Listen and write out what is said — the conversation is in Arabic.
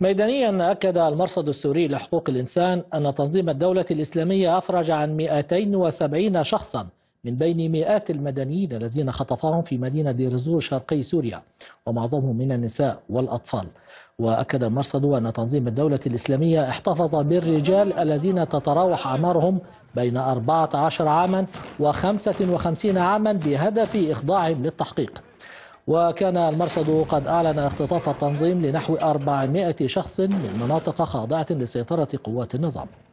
ميدانيا أكد المرصد السوري لحقوق الإنسان أن تنظيم الدولة الإسلامية أفرج عن 270 شخصا من بين مئات المدنيين الذين خطفهم في مدينة دير الزور شرقي سوريا ومعظمهم من النساء والأطفال وأكد المرصد أن تنظيم الدولة الإسلامية احتفظ بالرجال الذين تتراوح أعمارهم بين 14 عاما و 55 عاما بهدف إخضاعهم للتحقيق وكان المرصد قد أعلن اختطاف التنظيم لنحو 400 شخص من مناطق خاضعة لسيطرة قوات النظام